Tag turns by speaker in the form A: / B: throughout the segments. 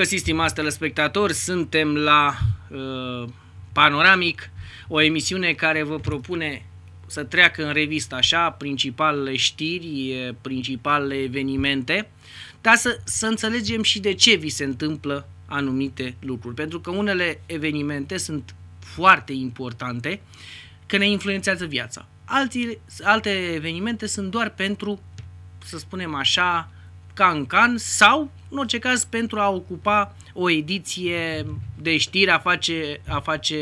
A: găsit, stimați telespectatori, suntem la uh, Panoramic, o emisiune care vă propune să treacă în revistă așa principalele știri, principalele evenimente, dar să, să înțelegem și de ce vi se întâmplă anumite lucruri. Pentru că unele evenimente sunt foarte importante, că ne influențează viața. Alții, alte evenimente sunt doar pentru, să spunem așa, can-can sau în orice caz, pentru a ocupa o ediție de știri a face, a face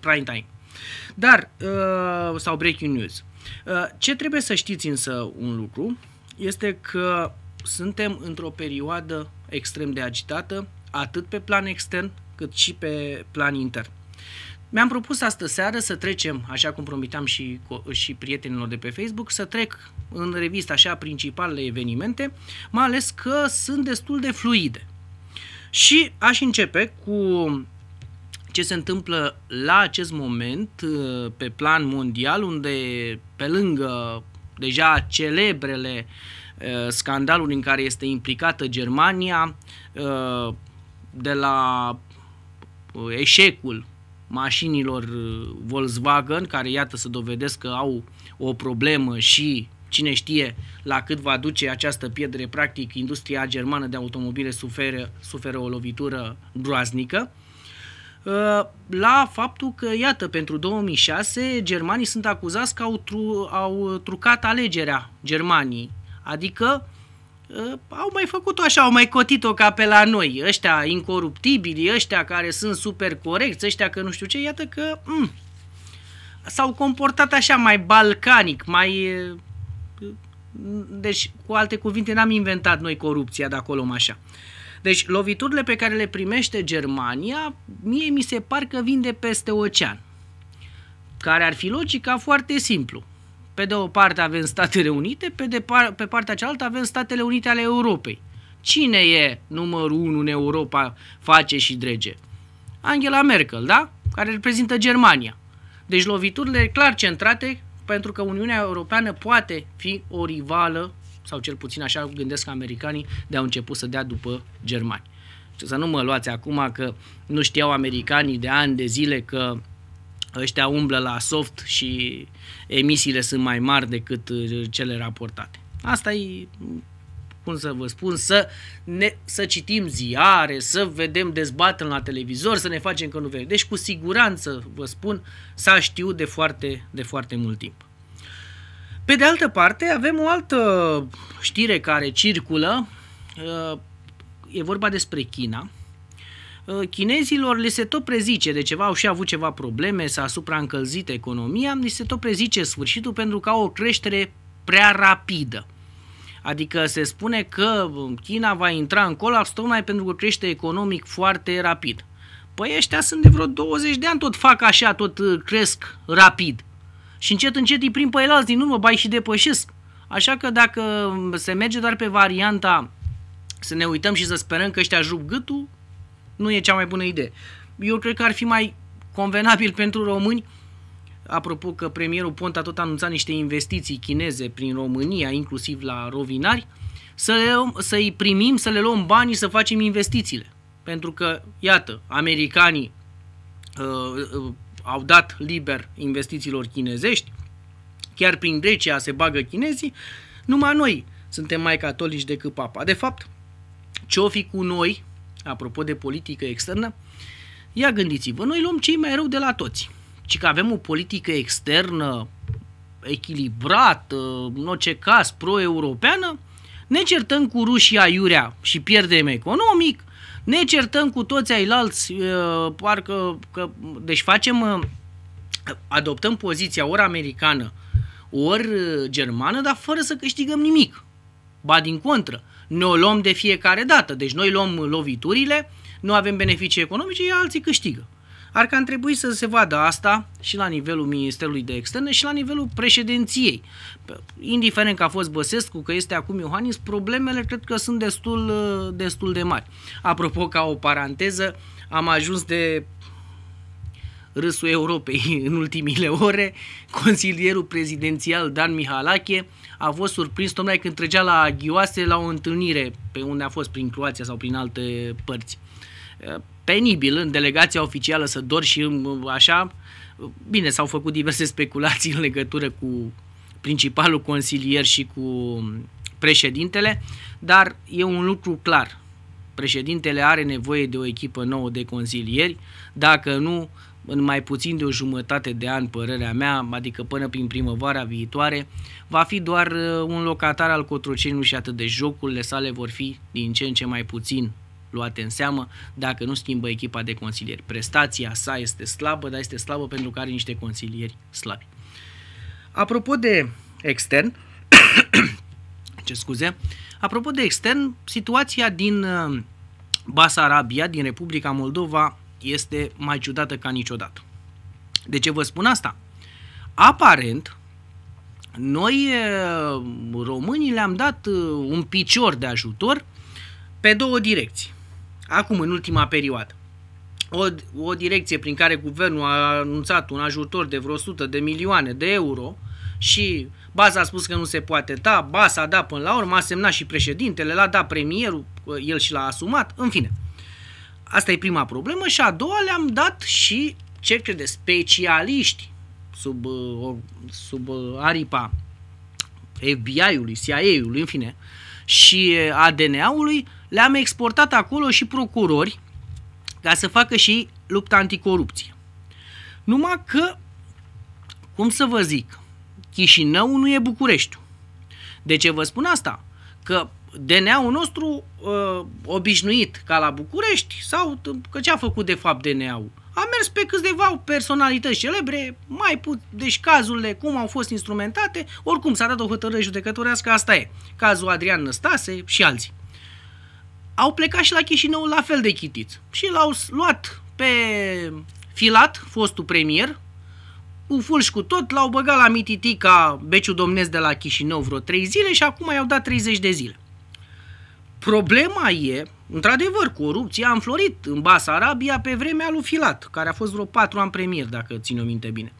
A: prime time. Dar, uh, sau breaking news. Uh, ce trebuie să știți însă un lucru este că suntem într-o perioadă extrem de agitată, atât pe plan extern cât și pe plan intern. Mi-am propus astă seară să trecem, așa cum promiteam și, și prietenilor de pe Facebook, să trec în revistă așa principalele evenimente, mai ales că sunt destul de fluide. Și aș începe cu ce se întâmplă la acest moment uh, pe plan mondial, unde pe lângă deja celebrele uh, scandaluri în care este implicată Germania, uh, de la eșecul mașinilor uh, Volkswagen, care iată să dovedesc că au o problemă și cine știe la cât va duce această pierdere, practic industria germană de automobile suferă, suferă o lovitură groaznică uh, la faptul că, iată, pentru 2006 germanii sunt acuzați că au, tru, au trucat alegerea Germaniei, adică Ă, au mai făcut-o așa, au mai cotit-o ca pe la noi, ăștia incoruptibili, ăștia care sunt super corecți, ăștia că nu știu ce, iată că mm, s-au comportat așa mai balcanic, mai... Mm, deci, cu alte cuvinte, n-am inventat noi corupția de acolo, așa. Deci, loviturile pe care le primește Germania, mie mi se par că vin de peste ocean. Care ar fi logica foarte simplu pe de o parte avem Statele Unite, pe, de par- pe partea cealaltă avem Statele Unite ale Europei. Cine e numărul unu în Europa, face și drege? Angela Merkel, da? Care reprezintă Germania. Deci loviturile clar centrate pentru că Uniunea Europeană poate fi o rivală, sau cel puțin așa gândesc americanii, de a început să dea după germani. să nu mă luați acum că nu știau americanii de ani de zile că ăștia umblă la soft și emisiile sunt mai mari decât uh, cele raportate. Asta e cum să vă spun, să, ne, să citim ziare, să vedem dezbatere la televizor, să ne facem că nu vedem. Deci cu siguranță, vă spun, s-a știut de foarte, de foarte mult timp. Pe de altă parte, avem o altă știre care circulă, uh, e vorba despre China, Uh, chinezilor le se tot prezice, de ceva au și avut ceva probleme, s-a supraîncălzit economia, li se tot prezice sfârșitul pentru că au o creștere prea rapidă. Adică se spune că uh, China va intra în colaps tocmai pentru că crește economic foarte rapid. Păi ăștia sunt de vreo 20 de ani, tot fac așa, tot uh, cresc rapid. Și încet, încet îi prim pe el din urmă, bai și depășesc. Așa că dacă um, se merge doar pe varianta să ne uităm și să sperăm că ăștia jup gâtul, nu e cea mai bună idee. Eu cred că ar fi mai convenabil pentru români, apropo că premierul Ponta tot anunța niște investiții chineze prin România, inclusiv la rovinari, să le, să-i primim, să le luăm banii, să facem investițiile. Pentru că, iată, americanii uh, uh, au dat liber investițiilor chinezești, chiar prin Grecia se bagă chinezii, numai noi suntem mai catolici decât papa. De fapt, ce o fi cu noi, apropo de politică externă, ia gândiți-vă, noi luăm cei mai rău de la toți, ci că avem o politică externă echilibrată, în orice caz pro-europeană, ne certăm cu rușii aiurea și pierdem economic, ne certăm cu toți ailalți, parcă, că, deci facem, adoptăm poziția ori americană, ori germană, dar fără să câștigăm nimic. Ba din contră, ne o luăm de fiecare dată, deci noi luăm loviturile, nu avem beneficii economice, iar alții câștigă. Ar că trebui să se vadă asta și la nivelul Ministerului de Externe și la nivelul președinției. Indiferent că a fost Băsescu, că este acum Iohannis, problemele cred că sunt destul, destul de mari. Apropo, ca o paranteză, am ajuns de râsul Europei în ultimile ore, consilierul prezidențial Dan Mihalache a fost surprins tocmai când trăgea la Ghioase la o întâlnire pe unde a fost prin Croația sau prin alte părți. Penibil în delegația oficială să dor și așa. Bine, s-au făcut diverse speculații în legătură cu principalul consilier și cu președintele, dar e un lucru clar. Președintele are nevoie de o echipă nouă de consilieri, dacă nu, în mai puțin de o jumătate de an, părerea mea, adică până prin primăvara viitoare, va fi doar uh, un locatar al Cotrocenului și atât de jocurile sale vor fi din ce în ce mai puțin luate în seamă dacă nu schimbă echipa de consilieri. Prestația sa este slabă, dar este slabă pentru că are niște consilieri slabi. Apropo de extern, ce scuze, apropo de extern, situația din uh, Basarabia, din Republica Moldova, este mai ciudată ca niciodată. De ce vă spun asta? Aparent, noi românii le-am dat un picior de ajutor pe două direcții. Acum, în ultima perioadă. O, o direcție prin care guvernul a anunțat un ajutor de vreo 100 de milioane de euro și Baza a spus că nu se poate da, Baza a dat până la urmă, a semnat și președintele, l-a dat premierul, el și l-a asumat, în fine – Asta e prima problemă și a doua le-am dat și, ce de specialiști sub, uh, sub uh, aripa FBI-ului, CIA-ului, în fine, și uh, ADN-ului, le-am exportat acolo și procurori ca să facă și lupta anticorupție. Numai că, cum să vă zic, Chișinău nu e Bucureștiul. De ce vă spun asta? Că DNA-ul nostru uh, obișnuit ca la București sau că ce a făcut de fapt DNA-ul? A mers pe câțiva personalități celebre, mai put, deci cazurile cum au fost instrumentate, oricum s-a dat o hotărâre judecătorească, asta e. Cazul Adrian Năstase și alții. Au plecat și la Chișinău la fel de chitiți și l-au luat pe Filat, fostul premier, cu ful cu tot, l-au băgat la mititica Beciu Domnesc de la Chișinău vreo 3 zile și acum i-au dat 30 de zile. Problema e, într-adevăr, corupția a înflorit în Basarabia pe vremea lui Filat, care a fost vreo patru ani premier, dacă țin o minte bine.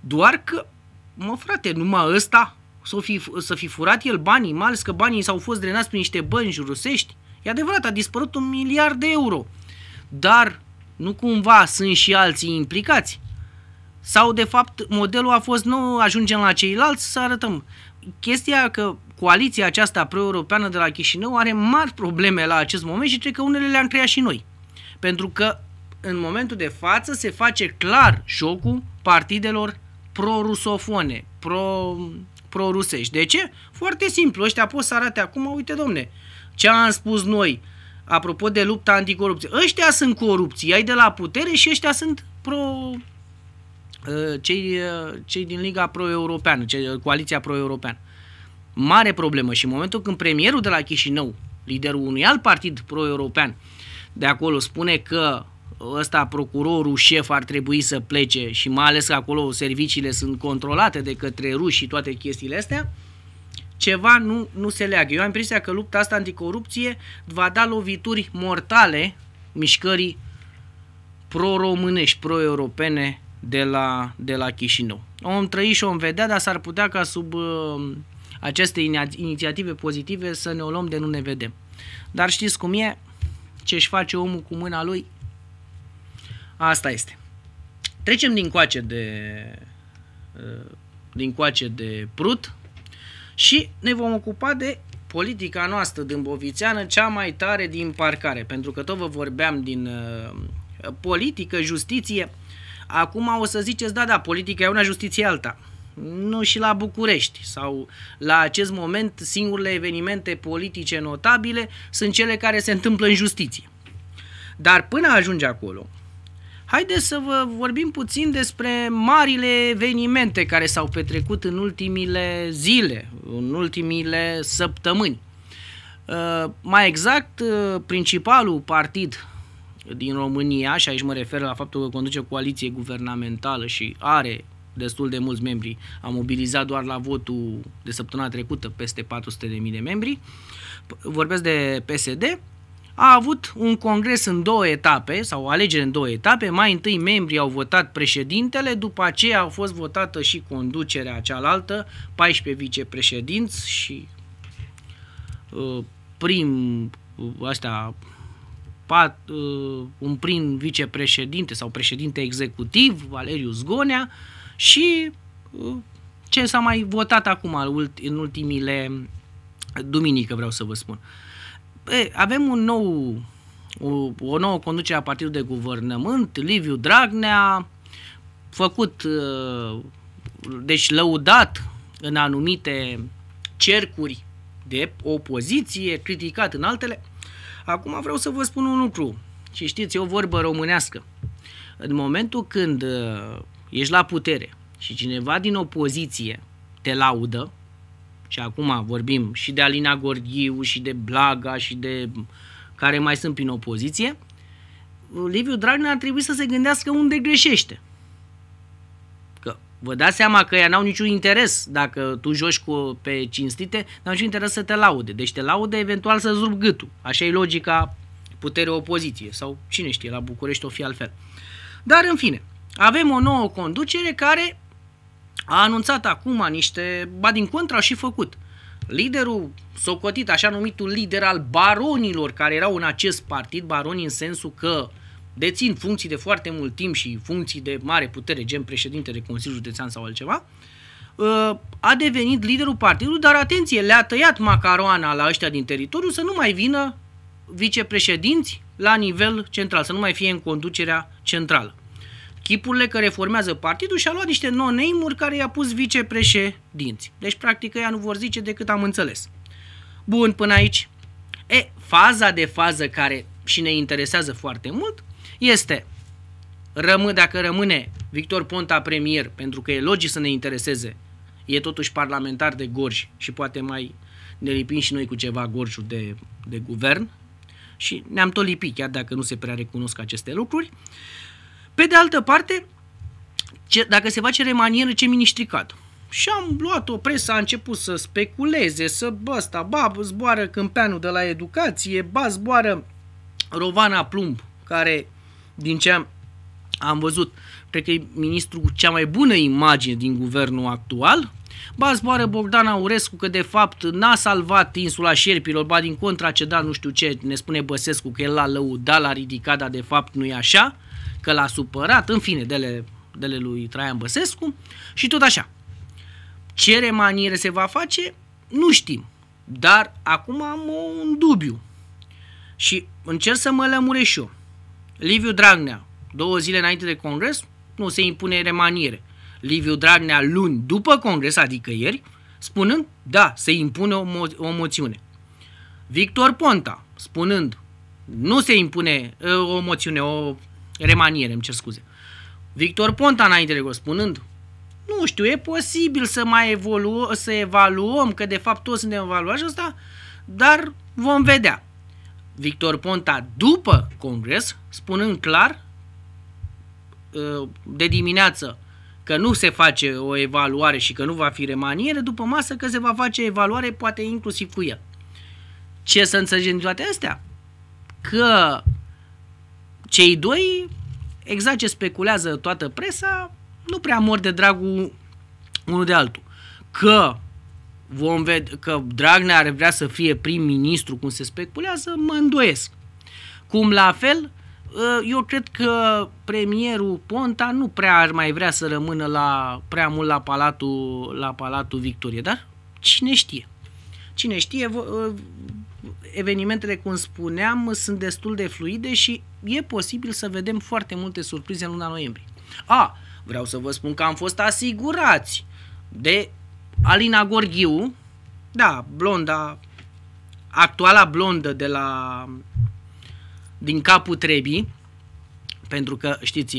A: Doar că, mă frate, numai ăsta să fi, să fi furat el banii, mai ales că banii s-au fost drenați prin niște bănci rusești, e adevărat, a dispărut un miliard de euro. Dar nu cumva sunt și alții implicați? Sau, de fapt, modelul a fost nu ajungem la ceilalți să arătăm. Chestia că coaliția aceasta pro-europeană de la Chișinău are mari probleme la acest moment și cred că unele le-am creat și noi. Pentru că în momentul de față se face clar jocul partidelor pro-rusofone, pro, pro-rusești. De ce? Foarte simplu, ăștia pot să arate acum, uite domne, ce am spus noi apropo de lupta anticorupție. Ăștia sunt corupții, ai de la putere și ăștia sunt pro, uh, cei, uh, cei din Liga Pro-Europeană, coaliția pro-europeană mare problemă și în momentul când premierul de la Chișinău, liderul unui alt partid pro-european de acolo, spune că ăsta, procurorul șef, ar trebui să plece și mai ales că acolo serviciile sunt controlate de către ruși și toate chestiile astea, ceva nu, nu se leagă. Eu am impresia că lupta asta anticorupție va da lovituri mortale mișcării pro-românești, pro-europene de la, de la Chișinău. Om trăi și om vedea, dar s-ar putea ca sub uh, aceste inițiative pozitive să ne o luăm de nu ne vedem. Dar știți cum e? Ce își face omul cu mâna lui? Asta este. Trecem din coace de ă, din coace de prut și ne vom ocupa de politica noastră dâmbovițeană cea mai tare din parcare, pentru că tot vă vorbeam din ă, politică, justiție. Acum o să ziceți, da, da, politica e una, justiție alta nu și la București sau la acest moment singurele evenimente politice notabile sunt cele care se întâmplă în justiție. Dar până ajunge acolo, haideți să vă vorbim puțin despre marile evenimente care s-au petrecut în ultimile zile, în ultimile săptămâni. Uh, mai exact, uh, principalul partid din România, și aici mă refer la faptul că conduce o coaliție guvernamentală și are destul de mulți membri. Am mobilizat doar la votul de săptămâna trecută peste 400.000 de membri. Vorbesc de PSD. A avut un congres în două etape sau alegeri în două etape. Mai întâi membrii au votat președintele, după aceea au fost votată și conducerea cealaltă, 14 vicepreședinți și uh, prim astea, uh, pat, uh, un prim vicepreședinte sau președinte executiv, Valeriu Zgonea, și uh, ce s-a mai votat acum în ultimile uh, duminică, vreau să vă spun. avem un nou, o, o nouă conducere a partidului de guvernământ, Liviu Dragnea, făcut, uh, deci lăudat în anumite cercuri de opoziție, criticat în altele. Acum vreau să vă spun un lucru și știți, e o vorbă românească. În momentul când ești la putere și cineva din opoziție te laudă, și acum vorbim și de Alina Gorghiu și de Blaga și de care mai sunt prin opoziție, Liviu Dragnea ar trebui să se gândească unde greșește. Că vă dați seama că ea n-au niciun interes dacă tu joci cu, pe cinstite, n-au niciun interes să te laude. Deci te laude eventual să rup gâtul. Așa e logica putere opoziție sau cine știe, la București o fi altfel. Dar în fine, avem o nouă conducere care a anunțat acum niște, ba din contra, și făcut. Liderul socotit, așa numitul lider al baronilor care erau în acest partid, baroni în sensul că dețin funcții de foarte mult timp și funcții de mare putere, gen de Consiliul Județean sau altceva, uh, a devenit liderul partidului, dar atenție, le-a tăiat macaroana la ăștia din teritoriu să nu mai vină vicepreședinți la nivel central, să nu mai fie în conducerea centrală chipurile care formează partidul și a luat niște non care i-a pus vicepreședinți. Deci, practic, ea nu vor zice decât am înțeles. Bun, până aici. E, faza de fază care și ne interesează foarte mult este rămân, dacă rămâne Victor Ponta premier, pentru că e logic să ne intereseze, e totuși parlamentar de Gorj și poate mai ne lipim și noi cu ceva Gorjul de, de guvern și ne-am tot lipit, chiar dacă nu se prea recunosc aceste lucruri. Uh, pe de altă parte, ce, dacă se face remanieră, ce miniștricat. Și am luat-o, presă, a început să speculeze, să bă, ăsta, ba, zboară Câmpeanu de la educație, ba, zboară Rovana Plumb, care, din ce am, am văzut, cred că e ministrul cu cea mai bună imagine din guvernul actual, ba zboară Bogdan Aurescu că de fapt n-a salvat insula șerpilor, ba din contra a da, cedat nu știu ce, ne spune Băsescu că el l-a lăudat, l-a ridicat, dar de fapt nu e așa că l-a supărat, în fine, dele, dele lui Traian Băsescu și tot așa. Ce remaniere se va face, nu știm. Dar acum am un dubiu și încerc să mă lămuresc și eu. Liviu Dragnea, două zile înainte de congres, nu se impune remaniere. Liviu Dragnea luni după congres, adică ieri, spunând, da, se impune o, mo- o moțiune. Victor Ponta, spunând, nu se impune ă, o moțiune, o remaniere, îmi cer scuze. Victor Ponta înainte de gol, spunând, nu știu, e posibil să mai evolu- să evaluăm, că de fapt toți suntem evaluați asta, dar vom vedea. Victor Ponta după congres, spunând clar ă, de dimineață că nu se face o evaluare și că nu va fi remaniere, după masă că se va face evaluare poate inclusiv cu el. Ce să înțelegem din toate astea? Că cei doi, exact ce speculează toată presa, nu prea mor de dragul unul de altul. Că vom ved- că Dragnea ar vrea să fie prim-ministru, cum se speculează, mă îndoiesc. Cum la fel, ă, eu cred că premierul Ponta nu prea ar mai vrea să rămână la, prea mult la Palatul, la Palatul Victorie, dar cine știe? Cine știe, ă, evenimentele, cum spuneam, sunt destul de fluide și e posibil să vedem foarte multe surprize în luna noiembrie. A, vreau să vă spun că am fost asigurați de Alina Gorghiu, da, blonda, actuala blondă de la, din capul trebii, pentru că, știți,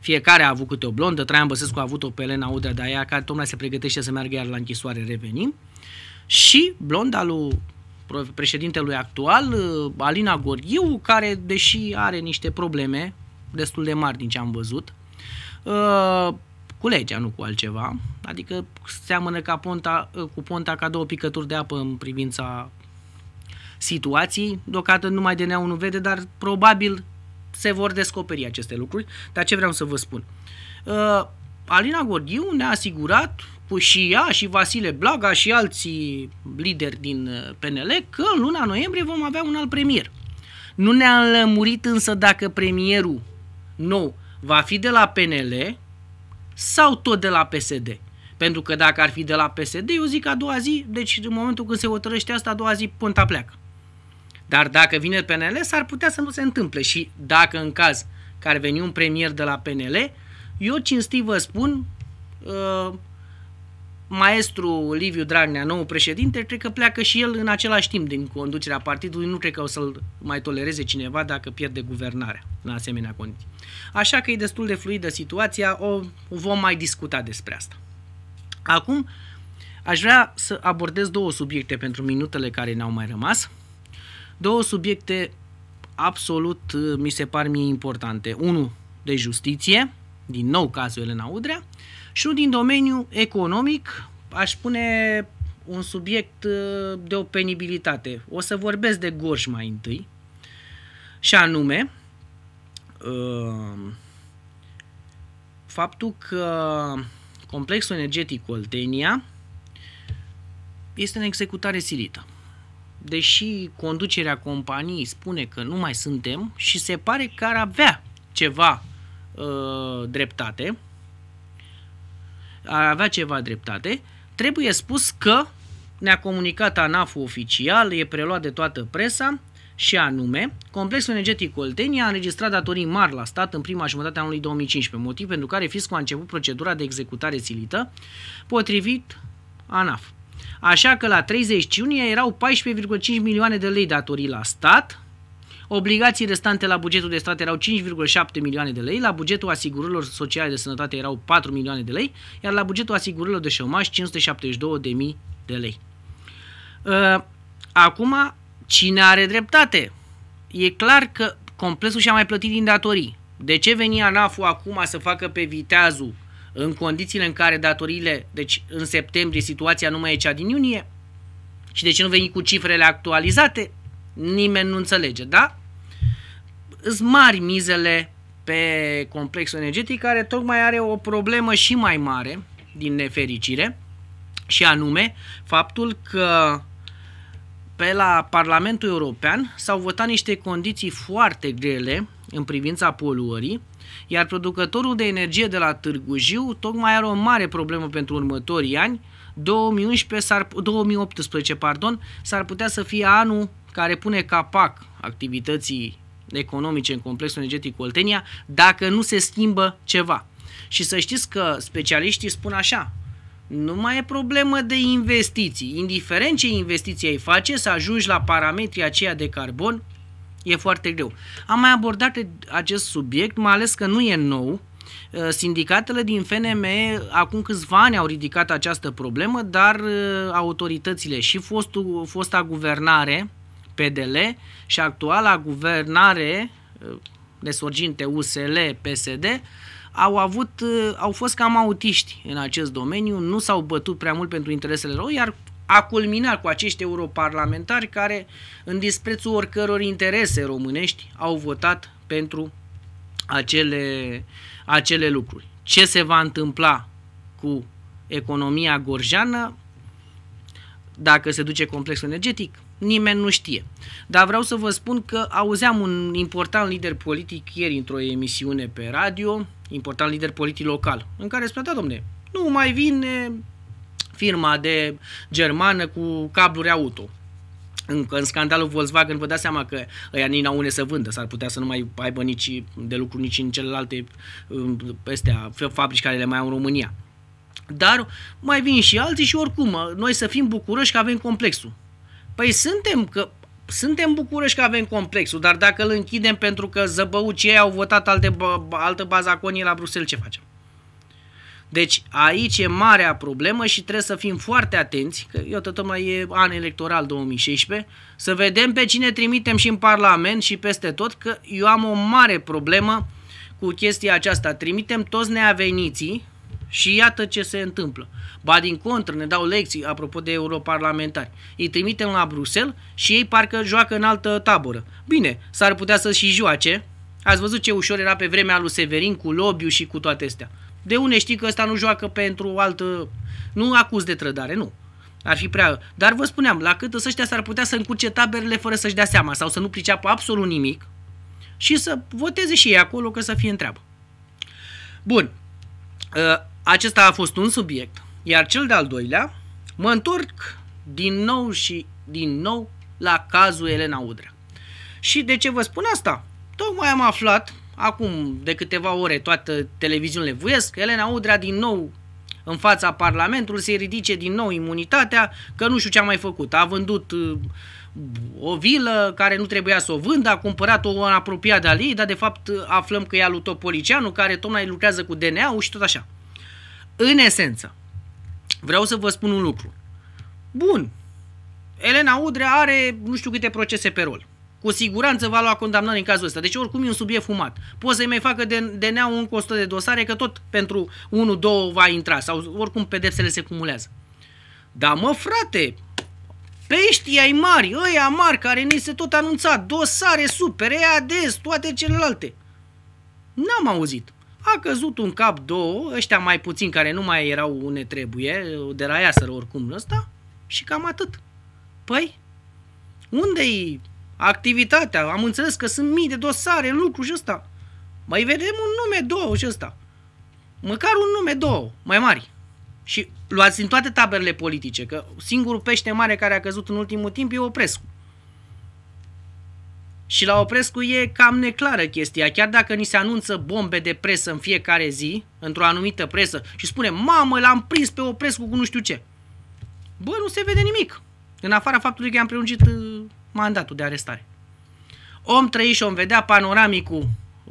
A: fiecare a avut câte o blondă, Traian Băsescu a avut-o pe Elena Udrea, dar ea care tocmai se pregătește să meargă iar la închisoare, revenim. Și blonda lui președintelui actual, uh, Alina Gorghiu, care, deși are niște probleme destul de mari din ce am văzut, uh, cu legea, nu cu altceva, adică seamănă ca ponta, uh, cu ponta ca două picături de apă în privința situației, deocată numai de nu vede, dar probabil se vor descoperi aceste lucruri, dar ce vreau să vă spun. Alina Gorghiu ne-a asigurat și ea și Vasile Blaga și alții lideri din uh, PNL că în luna noiembrie vom avea un alt premier. Nu ne-a lămurit însă dacă premierul nou va fi de la PNL sau tot de la PSD. Pentru că dacă ar fi de la PSD, eu zic a doua zi, deci în momentul când se hotărăște asta, a doua zi Ponta pleacă. Dar dacă vine PNL, s-ar putea să nu se întâmple și dacă în caz că ar veni un premier de la PNL, eu cinstit vă spun, uh, maestru Liviu Dragnea, nou președinte, cred că pleacă și el în același timp din conducerea partidului. Nu cred că o să-l mai tolereze cineva dacă pierde guvernarea în asemenea condiții. Așa că e destul de fluidă situația, o vom mai discuta despre asta. Acum, aș vrea să abordez două subiecte pentru minutele care ne-au mai rămas. Două subiecte absolut mi se par mie importante. Unul de justiție, din nou cazul Elena Udrea, și unul din domeniul economic, aș pune un subiect uh, de o penibilitate. O să vorbesc de Gorj mai întâi, și anume uh, faptul că complexul energetic Oltenia este în executare silită. Deși conducerea companiei spune că nu mai suntem și se pare că ar avea ceva uh, dreptate, ar avea ceva dreptate, trebuie spus că ne-a comunicat anaf oficial, e preluat de toată presa și anume, complexul energetic Oltenia a înregistrat datorii mari la stat în prima jumătate a anului 2015, motiv pentru care fiscul a început procedura de executare silită, potrivit ANAF. Așa că la 30 iunie erau 14,5 milioane de lei datorii la stat, Obligații restante la bugetul de stat erau 5,7 milioane de lei, la bugetul asigurărilor sociale de sănătate erau 4 milioane de lei, iar la bugetul asigurărilor de șomaș 572 de mii de lei. Ă, acum, cine are dreptate? E clar că complexul și-a mai plătit din datorii. De ce veni ANAF-ul acum să facă pe viteazul în condițiile în care datoriile, deci în septembrie situația nu mai e cea din iunie? Și de ce nu veni cu cifrele actualizate? Nimeni nu înțelege, da? mari mizele pe complexul energetic care tocmai are o problemă și mai mare din nefericire și anume faptul că pe la Parlamentul European s-au votat niște condiții foarte grele în privința poluării, iar producătorul de energie de la Târgu Jiu tocmai are o mare problemă pentru următorii ani. 2011, 2018 pardon, s-ar putea să fie anul care pune capac activității economice în complexul energetic Oltenia dacă nu se schimbă ceva. Și să știți că specialiștii spun așa, nu mai e problemă de investiții. Indiferent ce investiții ai face, să ajungi la parametrii aceia de carbon, e foarte greu. Am mai abordat acest subiect, mai ales că nu e nou. Uh, sindicatele din FNM acum câțiva ani au ridicat această problemă, dar uh, autoritățile și fostul, fosta guvernare, PDL și actuala guvernare uh, nesorginte USL, PSD, au, avut, uh, au fost cam autiști în acest domeniu, nu s-au bătut prea mult pentru interesele lor, iar a culminat cu acești europarlamentari care, în disprețul oricăror interese românești, au votat pentru acele, acele lucruri. Ce se va întâmpla cu economia gorjană dacă se duce complexul energetic? nimeni nu știe. Dar vreau să vă spun că auzeam un important lider politic ieri într-o emisiune pe radio, important lider politic local, în care spunea, da, domne, nu mai vine firma de germană cu cabluri auto. În, în scandalul Volkswagen vă dați seama că ăia nici au une să vândă, s-ar putea să nu mai aibă nici de lucru nici în celelalte astea, fabrici care le mai au în România. Dar mai vin și alții și oricum, noi să fim bucuroși că avem complexul. Păi suntem că suntem bucuroși că avem complexul, dar dacă îl închidem pentru că zăbăucii ei au votat alte, altă bazaconie la Bruxelles, ce facem? Deci aici e marea problemă și trebuie să fim foarte atenți, că eu tot mai e an electoral 2016, să vedem pe cine trimitem și în Parlament și peste tot, că eu am o mare problemă cu chestia aceasta. Trimitem toți neaveniții și iată ce se întâmplă. Ba din contră, ne dau lecții apropo de europarlamentari. Îi trimitem la Bruxelles și ei parcă joacă în altă tabără. Bine, s-ar putea să și joace. Ați văzut ce ușor era pe vremea lui Severin cu Lobiu și cu toate astea. De unde știi că ăsta nu joacă pentru o altă... Nu acuz de trădare, nu. Ar fi prea... Dar vă spuneam, la cât să ăștia s-ar putea să încurce taberele fără să-și dea seama sau să nu priceapă absolut nimic și să voteze și ei acolo că să fie întreabă. Bun. Ă, acesta a fost un subiect, iar cel de-al doilea, mă întorc din nou și din nou la cazul Elena Udrea. Și de ce vă spun asta? Tocmai am aflat, acum de câteva ore, toată televiziunile vuiesc, Elena Udrea din nou în fața Parlamentului se ridice din nou imunitatea, că nu știu ce a mai făcut. A vândut uh, o vilă care nu trebuia să o vândă, a cumpărat-o în apropiat de al ei, dar de fapt aflăm că e al lui Topoliceanu, care tocmai lucrează cu DNA-ul și tot așa. În esență, vreau să vă spun un lucru. Bun, Elena Udrea are nu știu câte procese pe rol. Cu siguranță va lua condamnări în cazul ăsta. Deci oricum e un subiect fumat. Poți să-i mai facă de, de nea un costă de dosare că tot pentru 1-2 va intra sau oricum pedepsele se cumulează. Da, mă, frate, peștii ai mari, ăia mari care ni se tot anunța, dosare super, des, toate celelalte. N-am auzit. A căzut un cap, două, ăștia mai puțin care nu mai erau une trebuie, de la iaseră oricum ăsta, și cam atât. Păi, unde-i activitatea? Am înțeles că sunt mii de dosare în lucru și ăsta. Mai vedem un nume, două și ăsta. Măcar un nume, două, mai mari. Și luați în toate taberele politice, că singurul pește mare care a căzut în ultimul timp e Oprescu. Și la Oprescu e cam neclară chestia, chiar dacă ni se anunță bombe de presă în fiecare zi, într-o anumită presă, și spune, mamă, l-am prins pe Oprescu cu nu știu ce. Bă, nu se vede nimic, în afara faptului că i-am prelungit uh, mandatul de arestare. Om trăi și om vedea panoramicul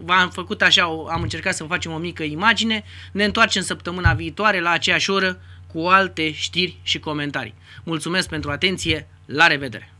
A: am făcut așa, am încercat să facem o mică imagine. Ne întoarcem săptămâna viitoare la aceeași oră cu alte știri și comentarii. Mulțumesc pentru atenție, la revedere!